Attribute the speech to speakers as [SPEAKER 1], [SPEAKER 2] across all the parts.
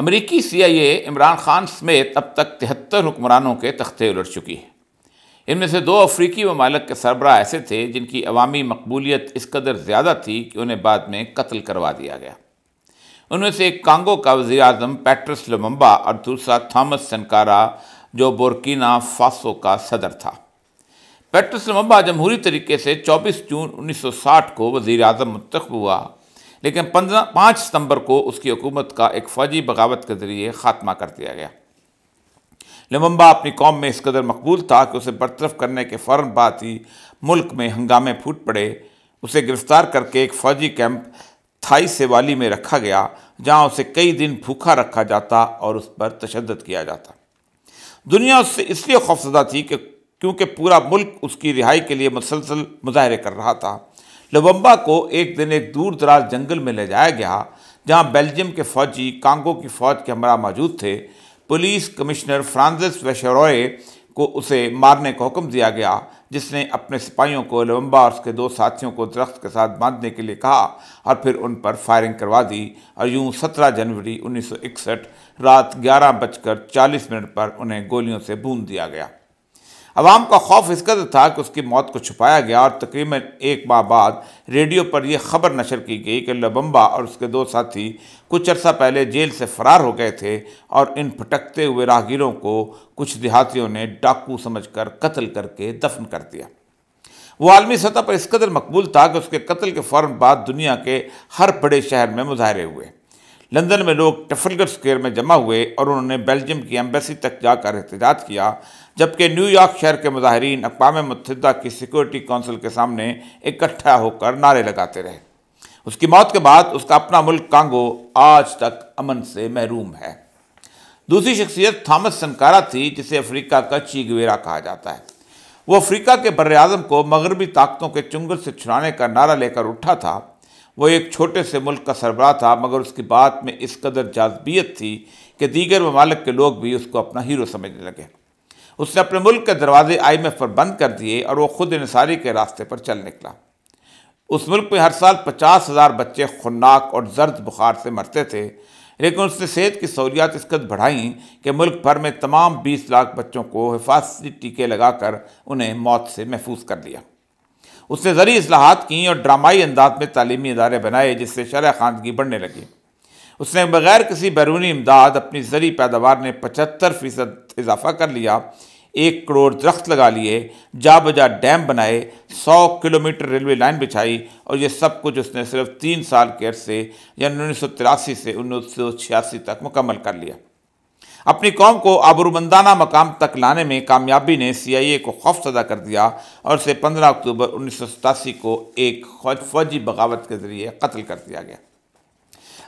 [SPEAKER 1] अमरीकी सी आई ए इमरान खान समेत अब तक तिहत्तर हुक्मरानों के तख्ते उलट चुकी है इनमें से दो अफ्रीकी ममालक के सरबरा ऐसे थे जिनकी अवामी मकबूलियत इस कदर ज़्यादा थी कि उन्हें बाद में कत्ल करवा दिया गया उनमें से एक कांगो का वजी अजम पैट्रस लमम्बा और दूसरा थॉमस सनकारा जो बोरकिना फासो का सदर था पैट्रस लमम्बा जमहूरी तरीके से 24 जून 1960 को वज़ी अजम मंतखब हुआ लेकिन पंद्रह पाँच सितंबर को उसकी हुकूमत का एक फौजी बगावत के ज़रिए ख़ात्मा कर दिया गया लमम्बा अपनी कौम में इस कदर मकबूल था कि उसे बरतरफ करने के फ़ौर बाद ही मुल्क में हंगामे फूट पड़े उसे गिरफ्तार करके एक फ़ौजी कैंप थाई सेवाली में रखा गया जहाँ उसे कई दिन भूखा रखा जाता और उस पर तशद किया जाता दुनिया उससे इसलिए खौफजदा थी कि क्योंकि पूरा मुल्क उसकी रिहाई के लिए मुसलसल मुजाहरे कर रहा था लवम्बा को एक दिन एक दूर दराज जंगल में ले जाया गया जहां बेल्जियम के फौजी कांगो की फौज के हमरा मौजूद थे पुलिस कमिश्नर फ्रांसिस वेशरॉय को उसे मारने का हुक्म दिया गया जिसने अपने सिपाहियों को लवम्बा और उसके दो साथियों को दरख्त के साथ बांधने के लिए कहा और फिर उन पर फायरिंग करवा दी और यूं 17 जनवरी 1961 रात ग्यारह बजकर चालीस मिनट पर उन्हें गोलियों से भून दिया गया अवाम का खौफ इस कदर तो था कि उसकी मौत को छुपाया गया और तकरीबन एक माह बाद रेडियो पर यह खबर नशर की गई कि लबम्बा और उसके दो साथी कुछ अरसा पहले जेल से फरार हो गए थे और इन भटकते हुए राहगीरों को कुछ देहातियों ने डाकू समझ कर कत्ल करके दफन कर दिया वो आलमी सतह पर इस कदर मकबूल था कि उसके कत्ल के फ़ौर बाद दुनिया के हर बड़े शहर में मुजाहरे हुए लंदन में लोग टफलगर स्क्वेयर में जमा हुए और उन्होंने बेल्जियम की एम्बेसी तक जाकर एहतजाज किया जबकि न्यूयॉर्क शहर के मुजाहरीन अकवा मुतहदा की सिक्योरिटी कौंसिल के सामने इकट्ठा होकर नारे लगाते रहे उसकी मौत के बाद उसका अपना मुल्क कांगो आज तक अमन से महरूम है दूसरी शख्सियत थॉमस सनकारा थी जिसे अफ्रीका का चीगवेरा कहा जाता है वो अफ्रीका के बर अजम को मगरबी ताकतों के चुंगल से छुड़ाने का नारा लेकर उठा था वो एक छोटे से मुल्क का सरबराह था मगर उसकी बात में इस कदर जाजबियत थी कि दीगर ममालक के लोग भी उसको अपना हीरो समझने लगे उसने अपने मुल्क के दरवाजे आई एम पर बंद कर दिए और वो खुद इंसारी के रास्ते पर चल निकला उस मुल्क में हर साल पचास हज़ार बच्चे खुन्नाक और जर्द बुखार से मरते थे लेकिन उसने सेहत की सहूलियात इस कद बढ़ाई कि मुल्क भर में तमाम बीस लाख बच्चों को हिफाजती टीके लगाकर उन्हें मौत से महफूज कर लिया उसने ज़री असलाहत की और ड्रामाई अंदाज में तालीमी इदारे बनाए जिससे शरह खानगी बढ़ने लगी उसने बगैर किसी बैरूनी इमदाद अपनी ज़री पैदावार ने पचहत्तर फ़ीसद इजाफा कर लिया एक करोड़ दरख्त लगा लिए जा बजा डैम बनाए सौ किलोमीटर रेलवे लाइन बिछाई और ये सब कुछ उसने सिर्फ तीन साल के अर्से यानी उन्नीस सौ तिरासी से उन्नीस सौ छियासी तक मुकम्मल कर लिया अपनी कौम को आबरूमंदाना मकाम तक लाने में कामयाबी ने सीआईए को खौफ सदा कर दिया और इसे 15 अक्टूबर उन्नीस को एक फौजी बगावत के जरिए कत्ल कर दिया गया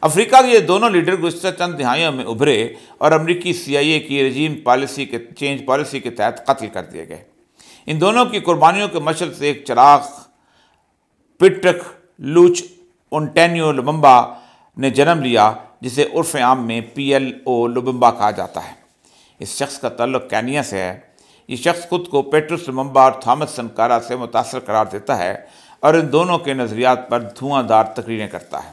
[SPEAKER 1] अफ्रीका के ये दोनों लीडर गुजत चंद दिहाइयों में उभरे और अमरीकी सीआईए की रजीम पॉलिसी के चेंज पॉलिसी के तहत कत्ल कर दिए गए इन दोनों की कुर्बानियों के मशल से एक चराग पिट्रक लूच ओंटेनियो लुम्बा ने जन्म लिया जिसे उर्फ आम में पी एल ओ लुबम्बा कहा जाता है इस शख्स का तल्लक कैनिया से है ये शख्स खुद को पेट्रस लुबम्बा और थॉमस सनकारा से मुतासर करार देता है और इन दोनों के नज़रियात पर धुआंधार तकरीरें करता है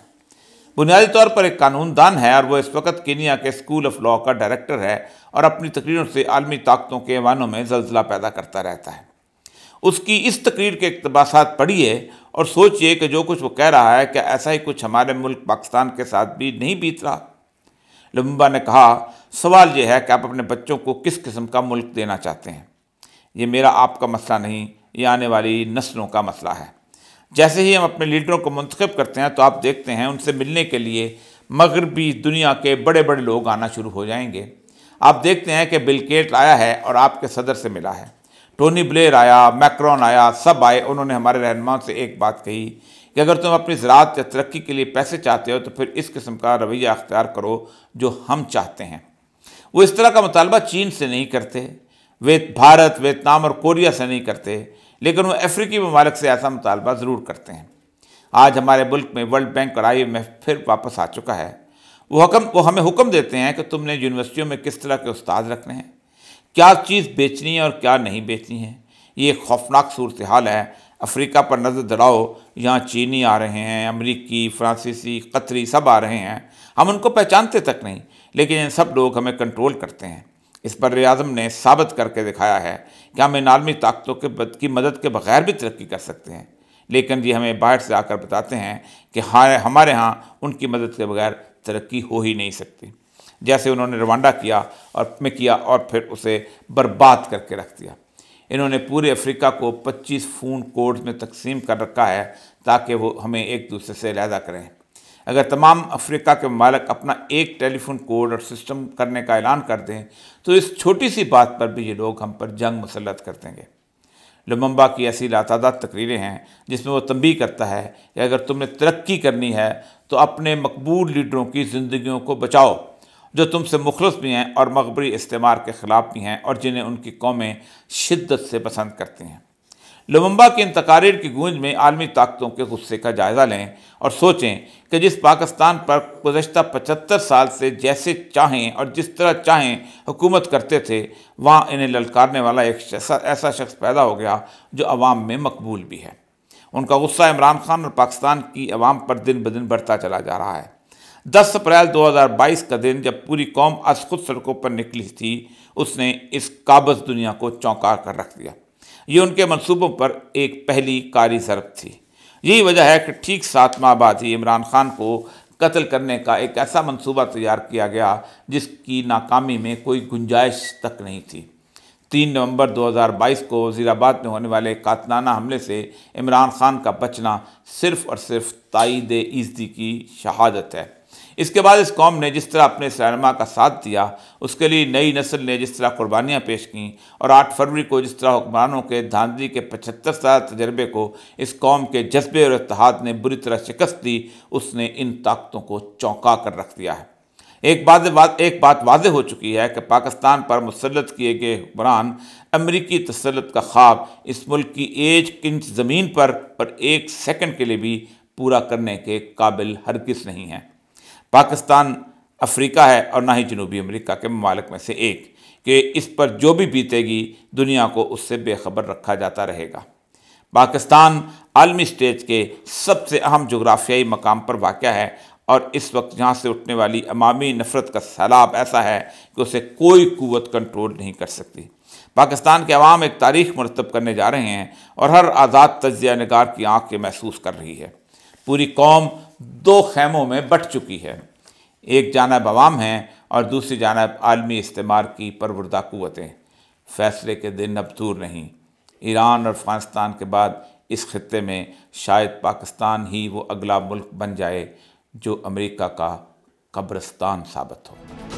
[SPEAKER 1] बुनियादी तौर पर एक कानूनदान है और वह इस वक्त कीनिया के स्कूल ऑफ लॉ का डायरेक्टर है और अपनी तकरीरों से आलमी ताकतों के ऐवानों में जल्जला पैदा करता रहता है उसकी इस तकरीर के इकतबास पढ़िए और सोचिए कि जो कुछ वो कह रहा है कि ऐसा ही कुछ हमारे मुल्क पाकिस्तान के साथ भी नहीं बीत रहा लुम्बा ने कहा सवाल यह है कि आप अपने बच्चों को किस किस्म का मुल्क देना चाहते हैं ये मेरा आपका मसला नहीं ये आने वाली नस्लों का मसला है जैसे ही हम अपने लीडरों को मंतखब करते हैं तो आप देखते हैं उनसे मिलने के लिए मगरबी दुनिया के बड़े बड़े लोग आना शुरू हो जाएंगे आप देखते हैं कि बिलकेट आया है और आपके सदर से मिला है टोनी ब्लेयर आया मैक्रॉन आया सब आए उन्होंने हमारे रहनुमाओं से एक बात कही कि अगर तुम अपनी ज़रात या तरक्की के लिए पैसे चाहते हो तो फिर इस किस्म का रवैया अख्तियार करो जो हम चाहते हैं वो इस तरह का मुतालबा चीन से नहीं करते वे भारत वियतनाम और कोरिया से नहीं करते लेकिन वो अफ्रीकी ममालक से ऐसा मुतालबा ज़रूर करते हैं आज हमारे मुल्क में वर्ल्ड बैंक और आई एम फिर वापस आ चुका है वो हकम वो हमें हुक्म देते हैं कि तुमने यूनिवर्सिटियों में किस तरह के उस्ताद रखने हैं क्या चीज़ बेचनी है और क्या नहीं बेचनी है ये खौफनाक सूरत हाल है अफ्रीका पर नज़र दड़ाओ यहाँ चीनी आ रहे हैं अमरीकी फ्रांसीसी कतरी सब आ रहे हैं हम उनको पहचानते तक नहीं लेकिन इन सब लोग हमें कंट्रोल करते हैं इस पर रियाजम ने साबित करके दिखाया है कि हम इन आलमी ताकतों के की मदद के बगैर भी तरक्की कर सकते हैं लेकिन ये हमें बाहर से आकर बताते हैं कि हाँ हमारे यहाँ उनकी मदद के बगैर तरक्की हो ही नहीं सकती जैसे उन्होंने रवांडा किया और में किया और फिर उसे बर्बाद करके रख दिया इन्होंने पूरे अफ्रीका को 25 फून कोड में तकसीम कर रखा है ताकि वो हमें एक दूसरे से लहदा करें अगर तमाम अफ्रीका के मालिक अपना एक टेलीफोन कोड और सिस्टम करने का ऐलान कर दें तो इस छोटी सी बात पर भी ये लोग हम पर जंग मुसलत कर देंगे लुम्बा की ऐसी लातादात तकरीरें हैं जिसमें वो तंबी करता है कि अगर तुमने तरक्की करनी है तो अपने मकबूल लीडरों की ज़िंदगियों को बचाओ जो तुमसे मुखलस भी हैं और मकबरी इस्तेमार के ख़िलाफ़ भी हैं और जिन्हें उनकी कौमें शिद्दत से पसंद करती हैं लुम्बा के इन तकारीर की गूंज में आलमी ताकतों के गुस्से का जायज़ा लें और सोचें कि जिस पाकिस्तान पर गुजशत पचहत्तर साल से जैसे चाहें और जिस तरह चाहें हुकूमत करते थे वहाँ इन्हें ललकारने वाला एक ऐसा शख्स पैदा हो गया जो आवाम में मकबूल भी है उनका गुस्सा इमरान खान और पाकिस्तान की आवाम पर दिन ब दिन बढ़ता चला जा रहा है दस अप्रैल 2022 का दिन जब पूरी कौम आज खुद सड़कों पर निकली थी उसने इस काबज दुनिया को चौंका कर रख दिया ये उनके मंसूबों पर एक पहली कारी जरब थी यही वजह है कि ठीक सात माह बाद ही इमरान खान को कत्ल करने का एक ऐसा मंसूबा तैयार किया गया जिसकी नाकामी में कोई गुंजाइश तक नहीं थी तीन नवंबर 2022 को वजीराबाद में होने वाले कातलाना हमले से इमरान खान का बचना सिर्फ और सिर्फ ताइद ईजदी की शहादत है इसके बाद इस कौम ने जिस तरह अपने सैनमा का साथ दिया उसके लिए नई नस्ल ने जिस तरह कुर्बानियाँ पेश कं और आठ फरवरी को जिस तरह हुक्मरानों के धांधली के पचहत्तर साल तजर्बे को इस कौम के जज्बे और इतिहाद ने बुरी तरह शिकस्त दी उसने इन ताकतों को चौंका कर रख दिया है एक बात एक बात वाज हो चुकी है कि पाकिस्तान पर मुसलत किए गए हुक्मरान अमरीकी तसलत का ख्वाब इस मुल्क की एज किंच ज़मीन पर, पर एक सेकेंड के लिए भी पूरा करने के काबिल हरगिज़ नहीं है पाकिस्तान अफ्रीका है और ना ही जनूबी अमेरिका के ममालिक में से एक कि इस पर जो भी बीतेगी दुनिया को उससे बेखबर रखा जाता रहेगा पाकिस्तान आलमी स्टेज के सबसे अहम जोग्राफियाई मकाम पर वाक़ है और इस वक्त यहाँ से उठने वाली अमामी नफरत का सैलाब ऐसा है कि उसे कोई कुत कंट्रोल नहीं कर सकती पाकिस्तान के अवाम एक तारीख मरतब करने जा रहे हैं और हर आज़ाद तजिया नगार की आँख के महसूस कर रही है पूरी कौम दो खैमों में बट चुकी है एक जानब अवाम हैं और दूसरी जानब आलमी इस्तेमार की परवरदा क़वतें फैसले के दिन अब दूर नहीं ईरान और अफगानिस्तान के बाद इस खत्े में शायद पाकिस्तान ही वो अगला मुल्क बन जाए जो अमेरिका का कब्रस्तान साबित हो